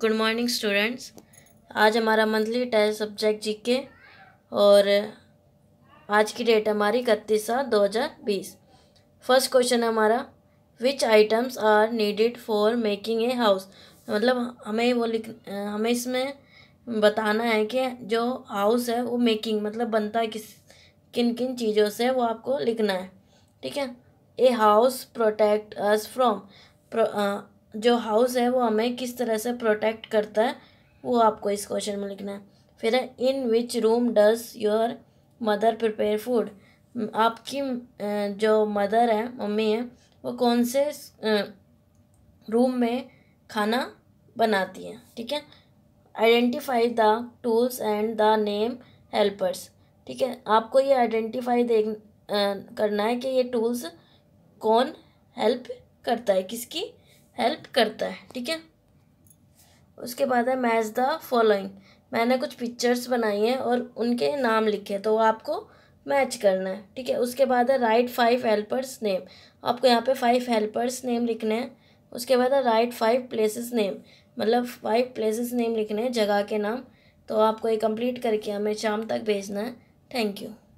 good morning students आज हमारा monthly test subject जी के और आज की डेट हमारी इकतीस सात दो हज़ार बीस फर्स्ट क्वेश्चन हमारा which items are needed for making a house मतलब हमें वो लिख हमें इसमें बताना है कि जो हाउस है वो मेकिंग मतलब बनता है किस किन किन चीज़ों से वो आपको लिखना है ठीक है a house protect us from जो हाउस है वो हमें किस तरह से प्रोटेक्ट करता है वो आपको इस क्वेश्चन में लिखना है फिर है in which room does your mother prepare food आपकी जो मदर है मम्मी है वो कौन से रूम में खाना बनाती है ठीक है identify the tools and the name helpers ठीक है आपको ये आइडेंटिफाई देख करना है कि ये टूल्स कौन हेल्प करता है किसकी हेल्प करता है ठीक है उसके बाद है मैच द फॉलोइंग मैंने कुछ पिक्चर्स बनाई हैं और उनके नाम लिखे तो आपको मैच करना है ठीक है उसके बाद है राइट फाइव हेल्पर्स नेम आपको यहाँ पे फाइव हेल्पर्स नेम लिखने हैं उसके बाद है राइट फाइव प्लेसेस नेम मतलब फाइव प्लेसेस नेम लिखने हैं जगह के नाम तो आपको ये कंप्लीट करके हमें शाम तक भेजना है थैंक यू